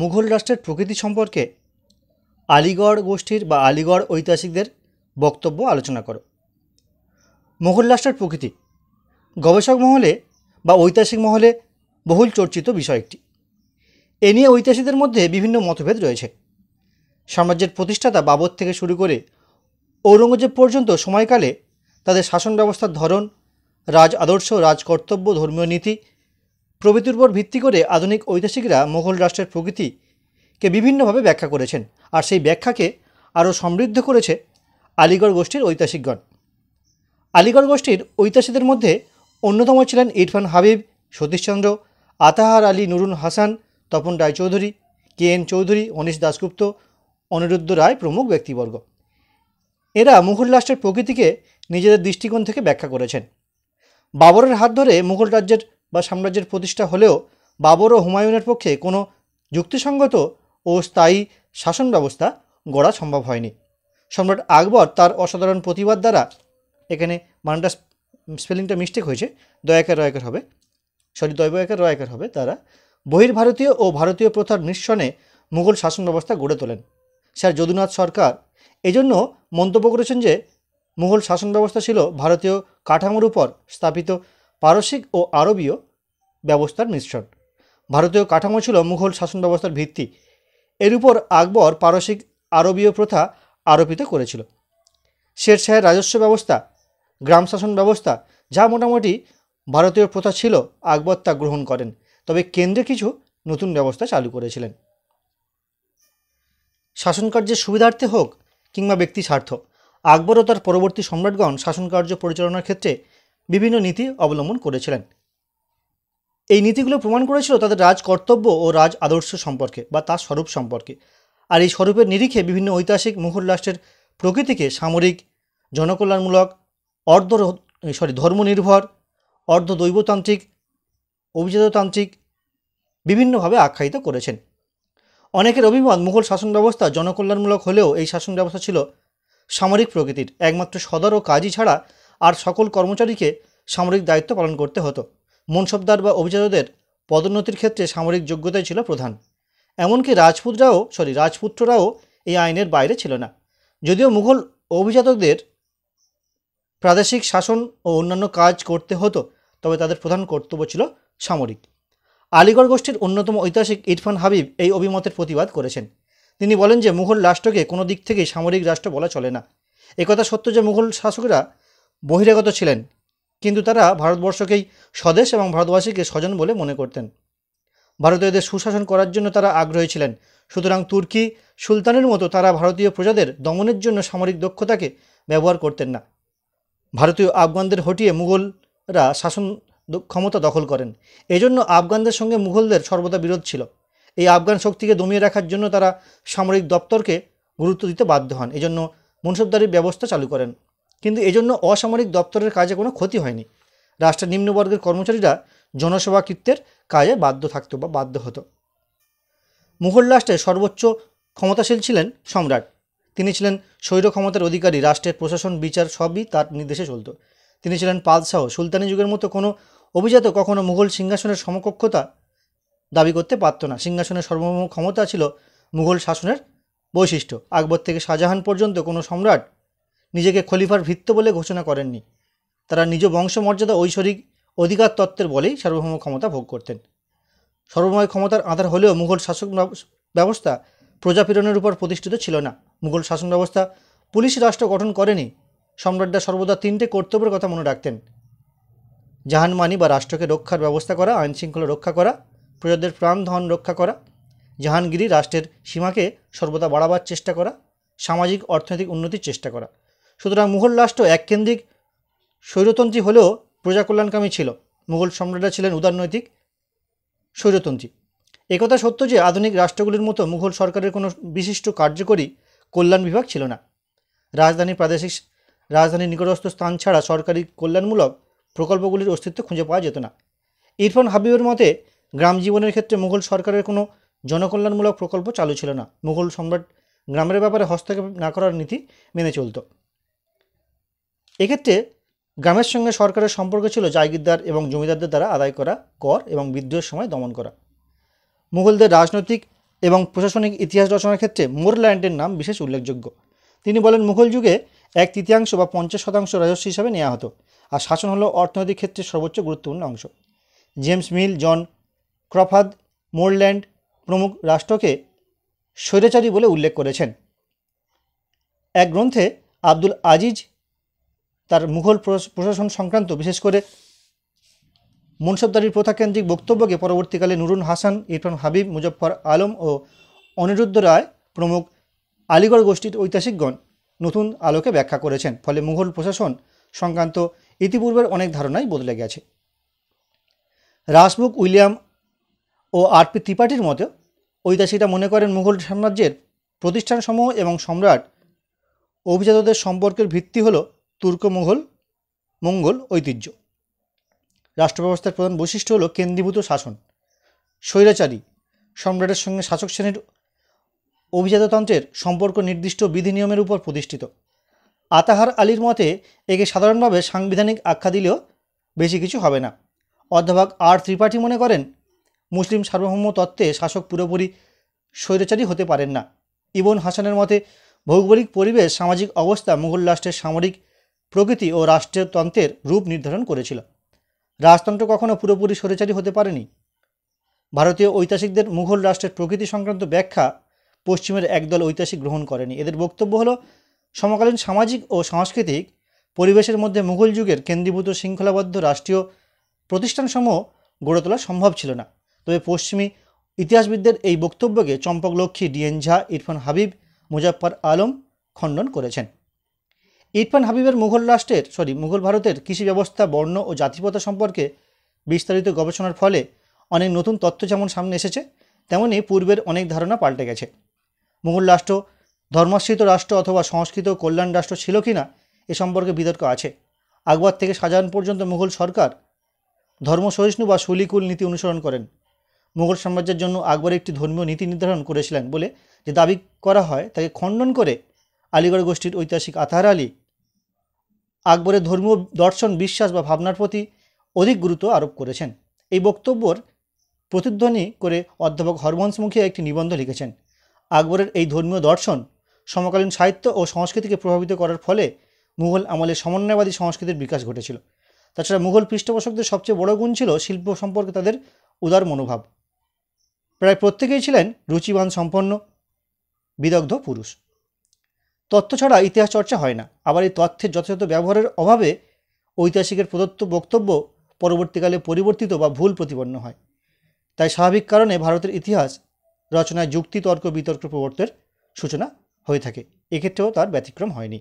মুঘল রাষ্ট্রের প্রকৃতি সম্পর্কে আলিগড় গোষ্ঠীর বা আলিগড় ঐতিহাসিকদের বক্তব্য আলোচনা করো মুঘল রাষ্ট্রের প্রকৃতি গবেষক মহলে বা ঐতিহাসিক মহলে বহুল চর্চিত বিষয় একটি এ নিয়ে ঐতিহাসিকদের মধ্যে বিভিন্ন মতভেদ রয়েছে সাম্রাজ্যের প্রতিষ্ঠাতা বাবর থেকে শুরু করে ঔরঙ্গজেব পর্যন্ত সময়কালে তাদের শাসন ব্যবস্থার ধরন রাজ আদর্শ রাজকর্তব্য ধর্মীয় নীতি প্রভৃতির উপর ভিত্তি করে আধুনিক ঐতিহাসিকরা মোগল রাষ্ট্রের প্রকৃতিকে বিভিন্নভাবে ব্যাখ্যা করেছেন আর সেই ব্যাখ্যাকে আরও সমৃদ্ধ করেছে আলিগড় গোষ্ঠীর ঐতিহাসিকগণ আলিগড় গোষ্ঠীর ঐতিহাসিকদের মধ্যে অন্যতম ছিলেন ইরফান হাবিব সতীশচন্দ্র আতাহার আলী নুরুন হাসান তপন রায়চৌধুরী কে এন চৌধুরী অনিশ দাশগুপ্ত অনিরুদ্ধ রায় প্রমুখ ব্যক্তিবর্গ এরা মুঘল রাষ্ট্রের প্রকৃতিকে নিজেদের দৃষ্টিকোণ থেকে ব্যাখ্যা করেছেন বাবরের হাত ধরে মুঘল রাজ্যের বা সাম্রাজ্যের প্রতিষ্ঠা হলেও বাবর ও হুমায়ুনের পক্ষে কোনো যুক্তিসঙ্গত ও স্থায়ী শাসন ব্যবস্থা গড়া সম্ভব হয়নি সম্রাট আকবর তার অসাধারণ প্রতিবাদ দ্বারা এখানে মানটা স্পেলিংটা মিস্টেক হয়েছে দয়াকার রয়াকার হবে সরি দৈবয়াকার রয়াকার হবে তারা বহির্ভারতীয় ও ভারতীয় প্রথার নিঃসনে মুঘল শাসন ব্যবস্থা গড়ে তোলেন স্যার যদুনাথ সরকার এজন্য মন্তব্য করেছেন যে মুঘল শাসন ব্যবস্থা ছিল ভারতীয় কাঠামোর উপর স্থাপিত পারসিক ও আরবীয় ব্যবস্থার মিশ্রণ ভারতীয় কাঠামো ছিল মুঘল শাসন ব্যবস্থার ভিত্তি এর উপর আকবর পারসিক আরবীয় প্রথা আরোপিত করেছিল শেরশাহের রাজস্ব ব্যবস্থা গ্রাম শাসন ব্যবস্থা যা মোটামুটি ভারতীয় প্রথা ছিল আকবর তা গ্রহণ করেন তবে কেন্দ্রে কিছু নতুন ব্যবস্থা চালু করেছিলেন শাসনকার্যের সুবিধার্থে হোক কিংবা ব্যক্তি স্বার্থ আকবর ও তার পরবর্তী সম্রাটগণ শাসনকার্য পরিচালনার ক্ষেত্রে বিভিন্ন নীতি অবলম্বন করেছিলেন এই নীতিগুলো প্রমাণ করেছিল তাদের রাজ কর্তব্য ও রাজ আদর্শ সম্পর্কে বা তার স্বরূপ সম্পর্কে আর এই স্বরূপের নিরিখে বিভিন্ন ঐতিহাসিক মুঘল রাষ্ট্রের প্রকৃতিকে সামরিক জনকল্যাণমূলক অর্ধ সরি ধর্মনির্ভর অর্ধ দৈবতান্ত্রিক অভিজাততান্ত্রিক বিভিন্নভাবে আখ্যায়িত করেছেন অনেকের অভিমত মুঘল শাসন ব্যবস্থা জনকল্যাণমূলক হলেও এই শাসন ব্যবস্থা ছিল সামরিক প্রকৃতির একমাত্র সদর ও কাজী ছাড়া আর সকল কর্মচারীকে সামরিক দায়িত্ব পালন করতে হতো মনসবদার বা অভিজাতদের পদোন্নতির ক্ষেত্রে সামরিক যোগ্যতাই ছিল প্রধান এমনকি রাজপুতরাও সরি রাজপুত্ররাও এই আইনের বাইরে ছিল না যদিও মুঘল অভিজাতকদের প্রাদেশিক শাসন ও অন্যান্য কাজ করতে হতো তবে তাদের প্রধান কর্তব্য ছিল সামরিক আলিগড় গোষ্ঠীর অন্যতম ঐতিহাসিক ইরফান হাবিব এই অভিমতের প্রতিবাদ করেছেন তিনি বলেন যে মুঘল রাষ্ট্রকে কোনো দিক থেকেই সামরিক রাষ্ট্র বলা চলে না একথা সত্য যে মুঘল শাসকরা বহিরাগত ছিলেন কিন্তু তারা ভারতবর্ষকেই স্বদেশ এবং ভারতবাসীকে স্বজন বলে মনে করতেন ভারতীয়দের সুশাসন করার জন্য তারা আগ্রহী ছিলেন সুতরাং তুর্কি সুলতানের মতো তারা ভারতীয় প্রজাদের দমনের জন্য সামরিক দক্ষতাকে ব্যবহার করতেন না ভারতীয় আফগানদের হটিয়ে মুঘলরা শাসন ক্ষমতা দখল করেন এজন্য আফগানদের সঙ্গে মুঘলদের সর্বদা বিরোধ ছিল এই আফগান শক্তিকে দমিয়ে রাখার জন্য তারা সামরিক দপ্তরকে গুরুত্ব দিতে বাধ্য হন এজন্য মনসবদারির ব্যবস্থা চালু করেন কিন্তু এজন্য অসামরিক দপ্তরের কাজে কোনো ক্ষতি হয়নি রাষ্ট্রের নিম্নবর্গের কর্মচারীরা জনসেবা কাজে বাধ্য থাকত বা বাধ্য হতো মুঘল রাষ্ট্রে সর্বোচ্চ ক্ষমতাশীল ছিলেন সম্রাট তিনি ছিলেন স্বৈর ক্ষমতার অধিকারী রাষ্ট্রের প্রশাসন বিচার সবই তার নির্দেশে চলত তিনি ছিলেন পালসাহ সুলতানি যুগের মতো কোনো অভিজাত কখনো মুঘল সিংহাসনের সমকক্ষতা দাবি করতে পারত না সিংহাসনের সর্বভৌম ক্ষমতা ছিল মুঘল শাসনের বৈশিষ্ট্য আকবর থেকে শাহজাহান পর্যন্ত কোনো সম্রাট নিজেকে খলিফার ভিত্ত বলে ঘোষণা করেননি তারা নিজ বংশমর্যাদা ঐশ্বরিক অধিকার তত্ত্বের বলেই সার্বভৌম ক্ষমতা ভোগ করতেন সর্বময় ক্ষমতার আধার হলেও মুঘল শাসক ব্যবস্থা প্রজাপীড়নের উপর প্রতিষ্ঠিত ছিল না মুঘল শাসন ব্যবস্থা পুলিশ রাষ্ট্র গঠন করেনি সম্রাটরা সর্বদা তিনটে কর্তব্যের কথা মনে রাখতেন জাহানমানি বা রাষ্ট্রকে রক্ষার ব্যবস্থা করা আইন শৃঙ্খলা রক্ষা করা প্রজাদের প্রাণ ধন রক্ষা করা জাহানগিরি রাষ্ট্রের সীমাকে সর্বদা বাড়াবার চেষ্টা করা সামাজিক অর্থনৈতিক উন্নতির চেষ্টা করা সুতরাং মুঘল রাষ্ট্র এককেন্দ্রিক স্বৈরতন্ত্রী হলেও প্রজাকল্যাণকামী ছিল মুঘল সম্রাটরা ছিলেন উদারনৈতিক স্বৈরতন্ত্রী একথা সত্য যে আধুনিক রাষ্ট্রগুলির মতো মুঘল সরকারের কোনো বিশিষ্ট কার্যকরী কল্যাণ বিভাগ ছিল না রাজধানী প্রাদেশিক রাজধানীর নিকটস্থ স্থান ছাড়া সরকারি কল্যাণমূলক প্রকল্পগুলির অস্তিত্ব খুঁজে পাওয়া যেত না ইরফান হাবিবের মতে গ্রাম জীবনের ক্ষেত্রে মুঘল সরকারের কোনো জনকল্যাণমূলক প্রকল্প চালু ছিল না মুঘল সম্রাট গ্রামের ব্যাপারে হস্তক্ষেপ না করার নীতি মেনে চলত এক্ষেত্রে গ্রামের সঙ্গে সরকারের সম্পর্ক ছিল জাগিরদার এবং জমিদারদের দ্বারা আদায় করা কর এবং বিদ্রোহের সময় দমন করা মুঘলদের রাজনৈতিক এবং প্রশাসনিক ইতিহাস রচনার ক্ষেত্রে মোরল্যান্ডের নাম বিশেষ উল্লেখযোগ্য তিনি বলেন মুঘল যুগে এক তৃতীয়াংশ বা পঞ্চাশ শতাংশ রাজস্ব হিসাবে নেওয়া হতো আর শাসন হলো অর্থনৈতিক ক্ষেত্রে সর্বোচ্চ গুরুত্বপূর্ণ অংশ জেমস মিল জন ক্রফাদ মোরল্যান্ড প্রমুখ রাষ্ট্রকে স্বৈরাচারী বলে উল্লেখ করেছেন এক গ্রন্থে আব্দুল আজিজ তার মুঘল প্রশাসন সংক্রান্ত বিশেষ করে মনসবদারির প্রথাকেন্দ্রিক বক্তব্যকে পরবর্তীকালে নুরুন হাসান ইরফান হাবিব মুজফর আলম ও অনিরুদ্ধ রায় প্রমুখ আলিগড় গোষ্ঠীর ঐতিহাসিকগণ নতুন আলোকে ব্যাখ্যা করেছেন ফলে মুঘল প্রশাসন সংক্রান্ত ইতিপূর্বের অনেক ধারণাই বদলে গেছে রাসবুক উইলিয়াম ও আরপি ত্রিপাঠীর মতো ঐতিহাসিকরা মনে করেন মুঘল সাম্রাজ্যের প্রতিষ্ঠানসমূহ এবং সম্রাট অভিজাতদের সম্পর্কের ভিত্তি হলো মোঘল মঙ্গল ঐতিহ্য রাষ্ট্রব্যবস্থার প্রধান বৈশিষ্ট্য হলো কেন্দ্রীভূত শাসন স্বৈরাচারী সম্রাটের সঙ্গে শাসক শ্রেণীর অভিজাততন্ত্রের সম্পর্ক নির্দিষ্ট বিধি নিয়মের উপর প্রতিষ্ঠিত আতাহার আলীর মতে একে সাধারণভাবে সাংবিধানিক আখ্যা দিলেও বেশি কিছু হবে না অধ্যাপক আর ত্রিপাঠী মনে করেন মুসলিম সার্বভৌম তত্ত্বে শাসক পুরোপুরি স্বৈরাচারী হতে পারেন না ইবন হাসানের মতে ভৌগোলিক পরিবেশ সামাজিক অবস্থা মুঘল রাষ্ট্রের সামরিক প্রকৃতি ও রাষ্ট্রতন্ত্রের রূপ নির্ধারণ করেছিল রাজতন্ত্র কখনও পুরোপুরি সরেচারী হতে পারেনি ভারতীয় ঐতিহাসিকদের মুঘল রাষ্ট্রের প্রকৃতি সংক্রান্ত ব্যাখ্যা পশ্চিমের একদল ঐতিহাসিক গ্রহণ করেনি এদের বক্তব্য হলো সমকালীন সামাজিক ও সাংস্কৃতিক পরিবেশের মধ্যে মুঘল যুগের কেন্দ্রীভূত শৃঙ্খলাবদ্ধ রাষ্ট্রীয় প্রতিষ্ঠানসমূহ গড়ে তোলা সম্ভব ছিল না তবে পশ্চিমী ইতিহাসবিদদের এই বক্তব্যকে চম্পকলক্ষ্মী ডিএন ঝা ইরফান হাবিব মুজাফর আলম খণ্ডন করেছেন ইরফান হাবিবের মুঘল রাষ্ট্রের সরি মুঘল ভারতের কৃষি ব্যবস্থা বর্ণ ও জাতিপতা সম্পর্কে বিস্তারিত গবেষণার ফলে অনেক নতুন তথ্য যেমন সামনে এসেছে তেমনই পূর্বের অনেক ধারণা পাল্টে গেছে মুঘল রাষ্ট্র ধর্মাশ্রিত রাষ্ট্র অথবা সংস্কৃত কল্যাণ রাষ্ট্র ছিল কি না এ সম্পর্কে বিতর্ক আছে আকবর থেকে শাহজাহান পর্যন্ত মুঘল সরকার ধর্মসহিষ্ণু বা সুলিকুল নীতি অনুসরণ করেন মুঘল সাম্রাজ্যের জন্য আকবর একটি ধর্মীয় নীতি নির্ধারণ করেছিলেন বলে যে দাবি করা হয় তাকে খণ্ডন করে আলিগড় গোষ্ঠীর ঐতিহাসিক আতাহার আলী আকবরের ধর্মীয় দর্শন বিশ্বাস বা ভাবনার প্রতি অধিক গুরুত্ব আরোপ করেছেন এই বক্তব্যর প্রতিধ্বনি করে অধ্যাপক হরবংশ মুখিয়া একটি নিবন্ধ লিখেছেন আকবরের এই ধর্মীয় দর্শন সমকালীন সাহিত্য ও সংস্কৃতিকে প্রভাবিত করার ফলে মুঘল আমলে সমন্বয়বাদী সংস্কৃতির বিকাশ ঘটেছিল তাছাড়া মুঘল পৃষ্ঠপোষকদের সবচেয়ে বড় গুণ ছিল শিল্প সম্পর্কে তাদের উদার মনোভাব প্রায় প্রত্যেকেই ছিলেন রুচিবান সম্পন্ন বিদগ্ধ পুরুষ তথ্য ছাড়া ইতিহাস চর্চা হয় না আবার এই তথ্যের যথাযথ ব্যবহারের অভাবে ঐতিহাসিকের প্রদত্ত বক্তব্য পরবর্তীকালে পরিবর্তিত বা ভুল প্রতিপন্ন হয় তাই স্বাভাবিক কারণে ভারতের ইতিহাস রচনায় যুক্তি তর্ক বিতর্ক প্রবর্তের সূচনা হয়ে থাকে এক্ষেত্রেও তার ব্যতিক্রম হয়নি